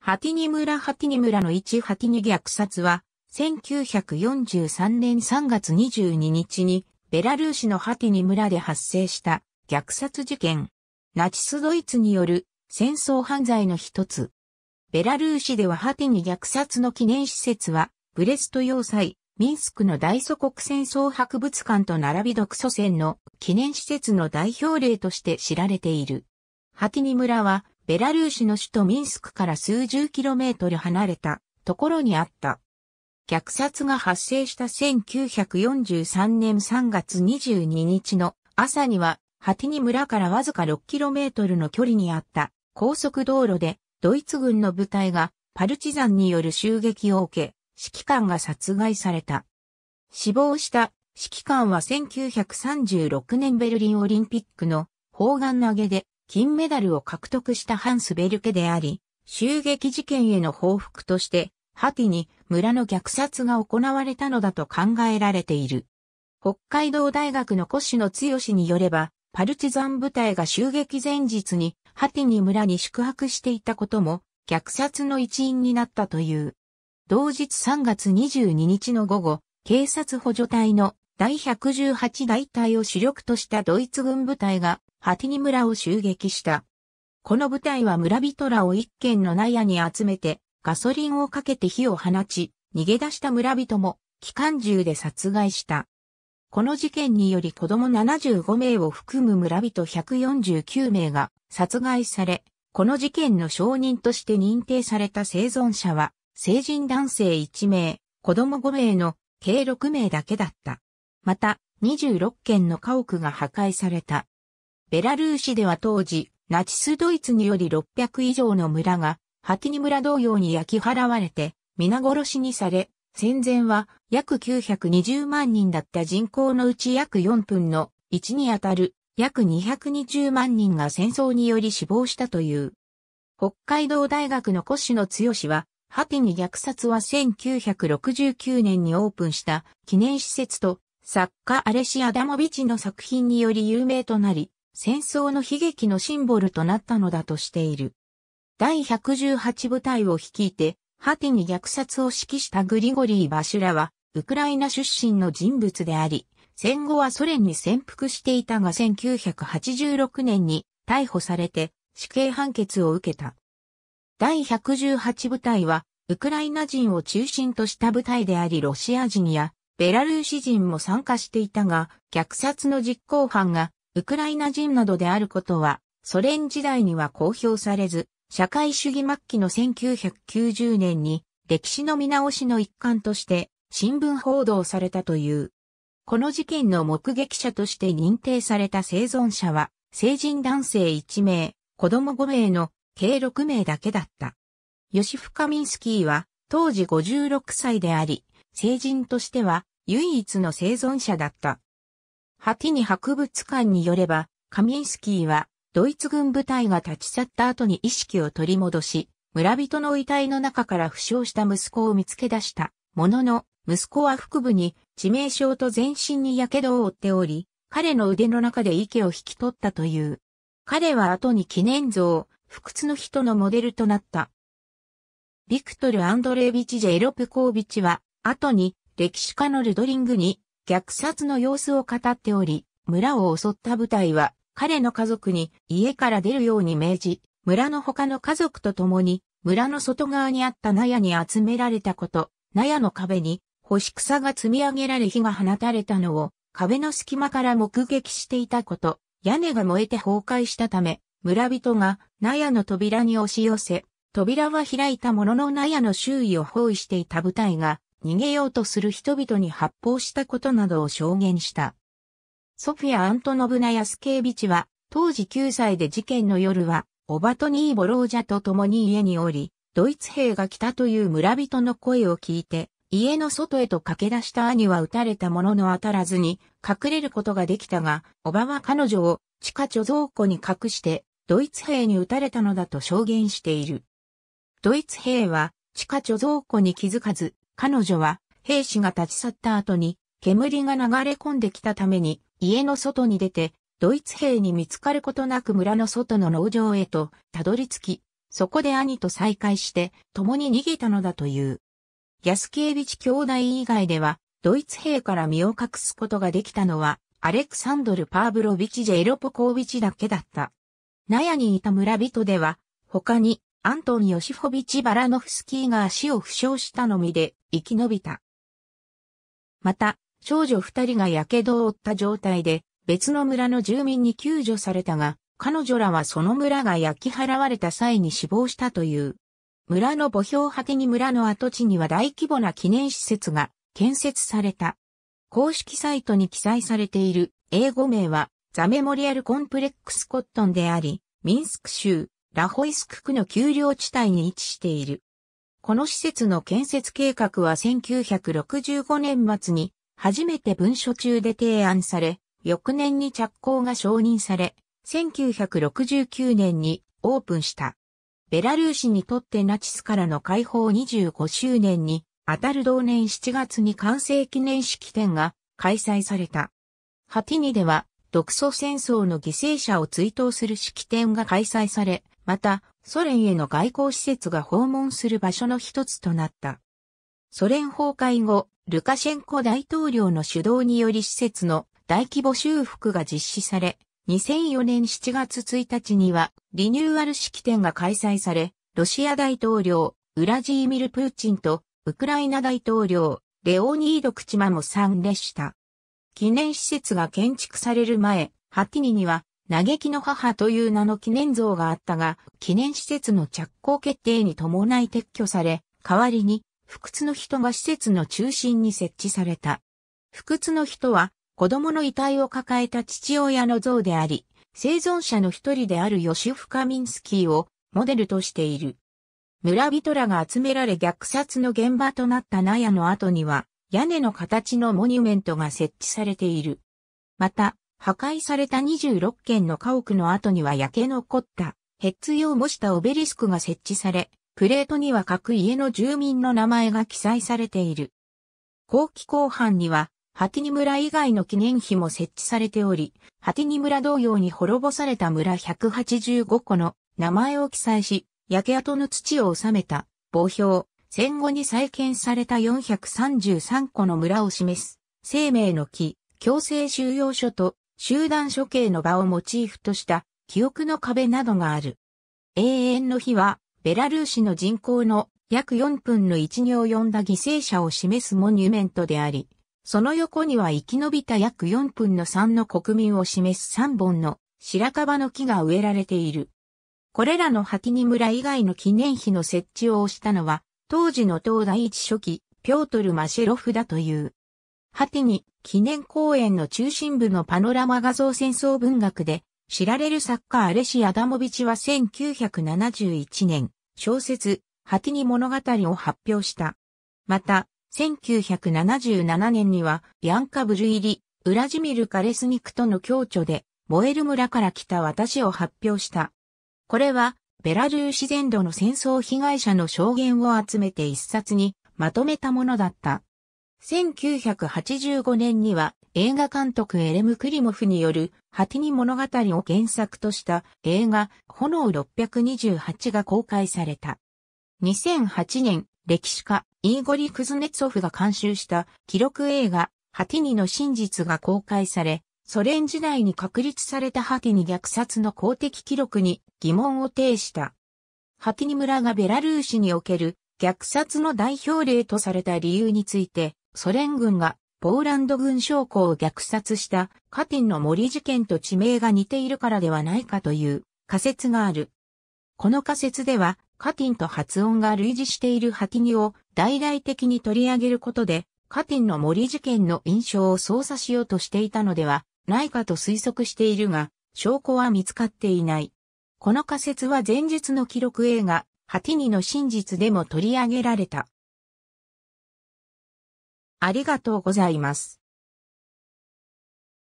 ハティニ村ハティニ村の一ハティニ虐殺は、1943年3月22日に、ベラルーシのハティニ村で発生した虐殺事件。ナチスドイツによる戦争犯罪の一つ。ベラルーシではハティニ虐殺の記念施設は、ブレスト要塞、ミンスクの大祖国戦争博物館と並び独祖戦の記念施設の代表例として知られている。ハティニ村はベラルーシの首都ミンスクから数十キロメートル離れたところにあった。虐殺が発生した1943年3月22日の朝には、ハティニ村からわずか6トルの距離にあった高速道路でドイツ軍の部隊がパルチザンによる襲撃を受け、指揮官が殺害された。死亡した指揮官は1936年ベルリンオリンピックの砲丸投げで金メダルを獲得したハンス・ベルケであり、襲撃事件への報復として、ハティに村の虐殺が行われたのだと考えられている。北海道大学のの強氏によれば、パルチザン部隊が襲撃前日にハティに村に宿泊していたことも、虐殺の一因になったという。同日3月22日の午後、警察補助隊の第118大隊を主力としたドイツ軍部隊がハティニ村を襲撃した。この部隊は村人らを一軒の納屋に集めて、ガソリンをかけて火を放ち、逃げ出した村人も、機関銃で殺害した。この事件により子供75名を含む村人149名が殺害され、この事件の証人として認定された生存者は、成人男性1名、子供5名の計6名だけだった。また、26件の家屋が破壊された。ベラルーシでは当時、ナチスドイツにより600以上の村が、ハティニ村同様に焼き払われて、皆殺しにされ、戦前は約920万人だった人口のうち約4分の1にあたる約220万人が戦争により死亡したという。北海道大学のの強氏は、ハティニ虐殺は1969年にオープンした記念施設と作家アレシアダモビチの作品により有名となり、戦争の悲劇のシンボルとなったのだとしている。第118部隊を率いて、ティに虐殺を指揮したグリゴリー・バシュラは、ウクライナ出身の人物であり、戦後はソ連に潜伏していたが1986年に逮捕されて死刑判決を受けた。第118部隊は、ウクライナ人を中心とした部隊でありロシア人やベラルーシ人も参加していたが、虐殺の実行犯がウクライナ人などであることは、ソ連時代には公表されず、社会主義末期の1990年に歴史の見直しの一環として新聞報道されたという。この事件の目撃者として認定された生存者は、成人男性1名、子供5名の計6名だけだった。ヨシフ・カミンスキーは当時56歳であり、成人としては唯一の生存者だった。ハティニ博物館によれば、カミンスキーは、ドイツ軍部隊が立ち去った後に意識を取り戻し、村人の遺体の中から負傷した息子を見つけ出した。ものの、息子は腹部に致命傷と全身に火傷を負っており、彼の腕の中で息を引き取ったという。彼は後に記念像、不屈の人のモデルとなった。ビクトル・アンドレービチ・ジェロプコービチは、後に歴史家のルドリングに虐殺の様子を語っており、村を襲った部隊は彼の家族に家から出るように命じ、村の他の家族と共に村の外側にあった納屋に集められたこと、納屋の壁に干し草が積み上げられ火が放たれたのを壁の隙間から目撃していたこと、屋根が燃えて崩壊したため、村人が納屋の扉に押し寄せ、扉は開いたものの納屋の周囲を包囲していた部隊が逃げようとする人々に発砲したことなどを証言した。ソフィア・アントノブナ・ヤスケービチは、当時9歳で事件の夜は、オバトニー・ボロージャと共に家におり、ドイツ兵が来たという村人の声を聞いて、家の外へと駆け出した兄は撃たれたものの当たらずに隠れることができたが、おばは彼女を地下貯蔵庫に隠して、ドイツ兵に撃たれたのだと証言している。ドイツ兵は地下貯蔵庫に気づかず、彼女は兵士が立ち去った後に煙が流れ込んできたために家の外に出て、ドイツ兵に見つかることなく村の外の農場へとたどり着き、そこで兄と再会して共に逃げたのだという。ヤスケービチ兄弟以外では、ドイツ兵から身を隠すことができたのは、アレクサンドル・パーブロビチ・ジェイロポコービチだけだった。納屋にいた村人では、他にアントン・ヨシフォビチ・バラノフスキーが足を負傷したのみで生き延びた。また、少女二人が火傷を負った状態で、別の村の住民に救助されたが、彼女らはその村が焼き払われた際に死亡したという。村の墓標果てに村の跡地には大規模な記念施設が建設された。公式サイトに記載されている英語名はザメモリアルコンプレックスコットンであり、ミンスク州ラホイスク区の丘陵地帯に位置している。この施設の建設計画は1965年末に初めて文書中で提案され、翌年に着工が承認され、1969年にオープンした。ベラルーシにとってナチスからの解放25周年に、あたる同年7月に完成記念式典が開催された。ハティニでは、独ソ戦争の犠牲者を追悼する式典が開催され、また、ソ連への外交施設が訪問する場所の一つとなった。ソ連崩壊後、ルカシェンコ大統領の主導により施設の大規模修復が実施され、2004年7月1日にはリニューアル式典が開催され、ロシア大統領、ウラジーミル・プーチンと、ウクライナ大統領、レオニード・クチマも参列した。記念施設が建築される前、ハティニには嘆きの母という名の記念像があったが、記念施設の着工決定に伴い撤去され、代わりに、不屈の人が施設の中心に設置された。不屈の人は、子供の遺体を抱えた父親の像であり、生存者の一人である吉カミンスキーをモデルとしている。村人らが集められ虐殺の現場となった納屋の後には、屋根の形のモニュメントが設置されている。また、破壊された26軒の家屋の後には焼け残ったヘッツ用模したオベリスクが設置され、プレートには各家の住民の名前が記載されている。後期後半には、ハティニ村以外の記念碑も設置されており、ハティニ村同様に滅ぼされた村185個の名前を記載し、焼け跡の土を収めた墓標、戦後に再建された433個の村を示す、生命の木、強制収容所と集団処刑の場をモチーフとした記憶の壁などがある。永遠の日は、ベラルーシの人口の約4分の1に及んだ犠牲者を示すモニュメントであり、その横には生き延びた約4分の3の国民を示す3本の白樺の木が植えられている。これらのハキニ村以外の記念碑の設置をしたのは、当時の東大一初期、ピョートル・マシェロフだという。果てに記念公園の中心部のパノラマ画像戦争文学で知られる作家アレシ・アダモビチは1971年小説ティに物語を発表した。また、1977年にはビアンカ・ブル入り、ウラジミル・カレスニクとの共著で燃える村から来た私を発表した。これはベラルーシ全土の戦争被害者の証言を集めて一冊にまとめたものだった。1985年には映画監督エレム・クリモフによるハティニ物語を原作とした映画炎628が公開された。2008年、歴史家イーゴリ・クズネツォフが監修した記録映画ハティニの真実が公開され、ソ連時代に確立されたハティニ虐殺の公的記録に疑問を呈した。ハティニ村がベラルーシにおける虐殺の代表例とされた理由について、ソ連軍がポーランド軍将校を虐殺したカティンの森事件と地名が似ているからではないかという仮説がある。この仮説では、カティンと発音が類似しているハティニを大々的に取り上げることで、カティンの森事件の印象を操作しようとしていたのではないかと推測しているが、証拠は見つかっていない。この仮説は前日の記録映画、ハティニの真実でも取り上げられた。ありがとうございます。